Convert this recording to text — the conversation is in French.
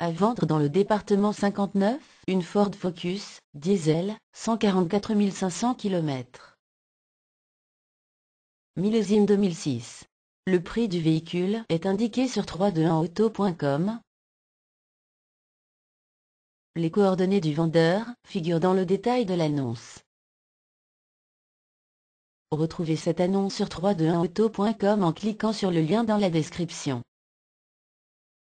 À vendre dans le département 59, une Ford Focus, diesel, 144 500 km. Millésime 2006. Le prix du véhicule est indiqué sur 321auto.com. Les coordonnées du vendeur figurent dans le détail de l'annonce. Retrouvez cette annonce sur 321auto.com en cliquant sur le lien dans la description.